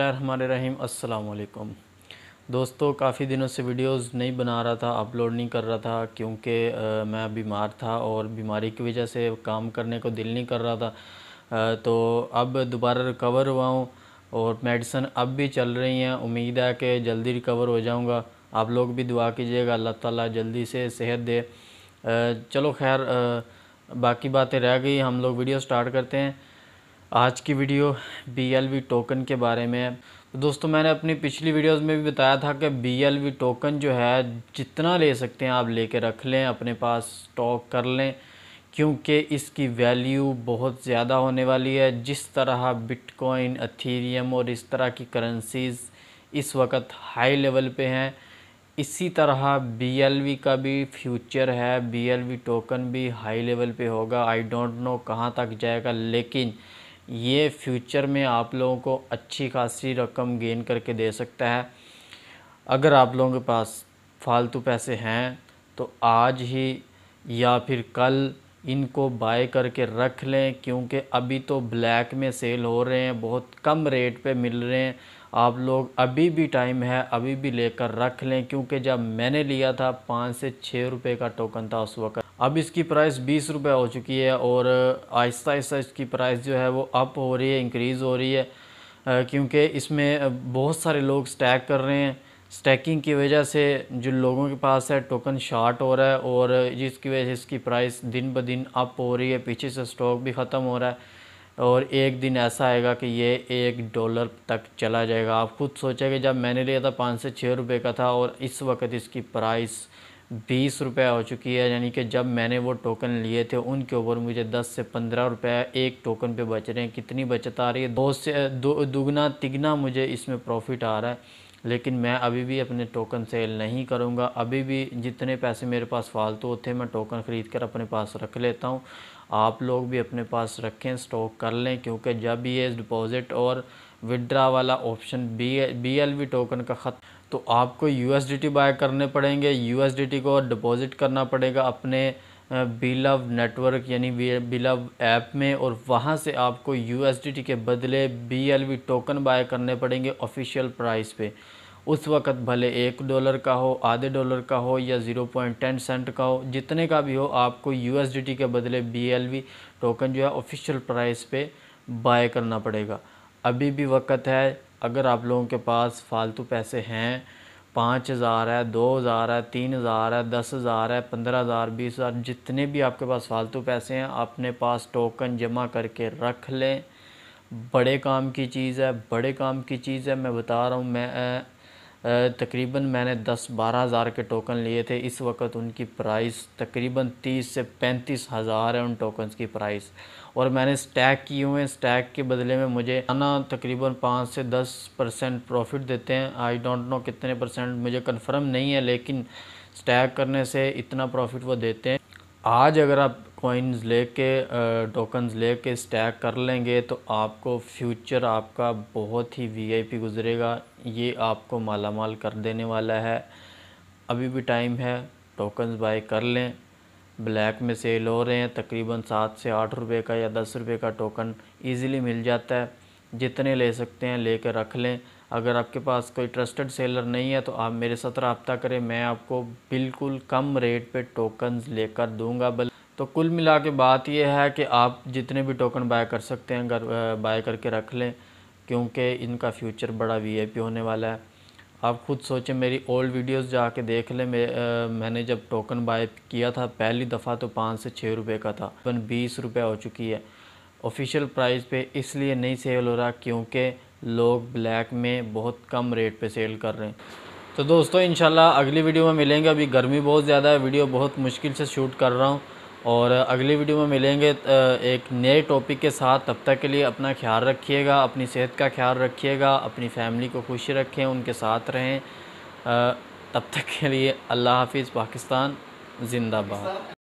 रहीम अस्सलाम दोस्तों काफ़ी दिनों से वीडियोस नहीं बना रहा था अपलोड नहीं कर रहा था क्योंकि मैं बीमार था और बीमारी की वजह से काम करने को दिल नहीं कर रहा था आ, तो अब दोबारा रिकवर हुआ हूँ और मेडिसन अब भी चल रही हैं उम्मीद है कि जल्दी रिकवर हो जाऊँगा आप लोग भी दुआ कीजिएगा अल्लाह ताली जल्दी से सेहत दे आ, चलो खैर बाकी बातें रह गई हम लोग वीडियो स्टार्ट करते हैं आज की वीडियो बी टोकन के बारे में तो दोस्तों मैंने अपनी पिछली वीडियोस में भी बताया था कि बी टोकन जो है जितना ले सकते हैं आप लेके रख लें अपने पास स्टॉक कर लें क्योंकि इसकी वैल्यू बहुत ज़्यादा होने वाली है जिस तरह बिटकॉइन अथीरियम और इस तरह की करेंसीज़ इस वक्त हाई लेवल पे हैं इसी तरह बी का भी फ्यूचर है बी टोकन भी हाई लेवल पे होगा आई डोंट नो कहाँ तक जाएगा लेकिन ये फ्यूचर में आप लोगों को अच्छी खासी रकम गेन करके दे सकता है अगर आप लोगों के पास फालतू पैसे हैं तो आज ही या फिर कल इनको बाय करके रख लें क्योंकि अभी तो ब्लैक में सेल हो रहे हैं बहुत कम रेट पे मिल रहे हैं आप लोग अभी भी टाइम है अभी भी लेकर रख लें क्योंकि जब मैंने लिया था पाँच से छः रुपए का टोकन था उस वक्त अब इसकी प्राइस बीस रुपये हो चुकी है और आहिस्ता आहिस्ता इसकी प्राइस जो है वो अप हो रही है इंक्रीज़ हो रही है क्योंकि इसमें बहुत सारे लोग स्टैक कर रहे हैं स्टैकिंग की वजह से जो लोगों के पास है टोकन शार्ट हो रहा है और जिसकी वजह से इसकी प्राइस दिन ब दिन अप हो रही है पीछे से स्टॉक भी ख़त्म हो रहा है और एक दिन ऐसा आएगा कि ये एक डॉलर तक चला जाएगा आप खुद सोचेंगे जब मैंने लिया था पाँच से छः रुपये का था और इस वक्त इसकी प्राइस बीस रुपये हो चुकी है यानी कि जब मैंने वो टोकन लिए थे उनके ऊपर मुझे दस से पंद्रह रुपये एक टोकन पे बच रहे हैं कितनी बचत आ रही है दो से दो दुगना तिगना मुझे इसमें प्रॉफिट आ रहा है लेकिन मैं अभी भी अपने टोकन सेल नहीं करूँगा अभी भी जितने पैसे मेरे पास फालतू होते हैं मैं टोकन ख़रीद कर अपने पास रख लेता हूँ आप लोग भी अपने पास रखें स्टॉक कर लें क्योंकि जब ये डिपॉज़िट और विदड्रा वाला option B B L V token का ख़त तो आपको U S D T buy करने पड़ेंगे यू एस डी टी को डिपॉज़िट करना पड़ेगा अपने बिलव नेटवर्क यानी बिलव ऐप में और वहाँ से आपको यू एस डी टी के बदले B L V token buy करने पड़ेंगे ऑफिशियल प्राइस पे उस वक्त भले एक डॉलर का हो आधे डॉलर का हो या ज़ीरो पॉइंट टेन सेंट का हो जितने का भी हो आपको यू के बदले बी टोकन जो है ऑफिशियल प्राइस पे बाय करना पड़ेगा अभी भी वक्त है अगर आप लोगों के पास फालतू पैसे हैं पाँच हज़ार है दो हज़ार है तीन हज़ार है दस हज़ार है पंद्रह हज़ार बीस हज़ार जितने भी आपके पास फालतू पैसे हैं अपने पास टोकन जमा करके रख लें बड़े काम की चीज़ है बड़े काम की चीज़ है मैं बता रहा हूँ मैं तकरीबन मैंने 10 बारह हज़ार के टोकन लिए थे इस वक्त उनकी प्राइस तकरीबन 30 से पैंतीस हज़ार है उन टोकन की प्राइस और मैंने स्टैक किए हुए हैं स्टैक के बदले में मुझे आना तकरीबन पाँच से दस परसेंट प्रॉफिट देते हैं आई डोंट नो कितने परसेंट मुझे कंफर्म नहीं है लेकिन स्टैक करने से इतना प्रॉफिट वो देते हैं आज अगर आप कॉइन्स लेके टोकन्स लेके स्टैक कर लेंगे तो आपको फ्यूचर आपका बहुत ही वीआईपी गुजरेगा ये आपको माला माल कर देने वाला है अभी भी टाइम है टोकन्स बाय कर लें ब्लैक में सेल हो रहे हैं तकरीबन सात से आठ रुपए का या दस रुपए का टोकन इजीली मिल जाता है जितने ले सकते हैं ले कर रख लें अगर आपके पास कोई ट्रस्टेड सेलर नहीं है तो आप मेरे साथ रबता करें मैं आपको बिल्कुल कम रेट पे टोकन्स लेकर दूंगा बल तो कुल मिला के बात यह है कि आप जितने भी टोकन बाय कर सकते हैं अगर बाय करके रख लें क्योंकि इनका फ्यूचर बड़ा वी होने वाला है आप खुद सोचें मेरी ओल्ड वीडियोस जाके देख लें मैं मैंने जब टोकन बाय किया था पहली दफ़ा तो पाँच से छः रुपये का था अपन बीस रुपये हो चुकी है ऑफिशियल प्राइस पे इसलिए नहीं सेल हो रहा क्योंकि लोग ब्लैक में बहुत कम रेट पे सेल कर रहे हैं तो दोस्तों इन अगली वीडियो में मिलेंगे अभी गर्मी बहुत ज़्यादा है वीडियो बहुत मुश्किल से शूट कर रहा हूँ और अगली वीडियो में मिलेंगे एक नए टॉपिक के साथ तब तक के लिए अपना ख्याल रखिएगा अपनी सेहत का ख्याल रखिएगा अपनी फैमिली को खुश रखें उनके साथ रहें तब तक के लिए अल्लाह हाफिज़ पाकिस्तान जिंदाबाद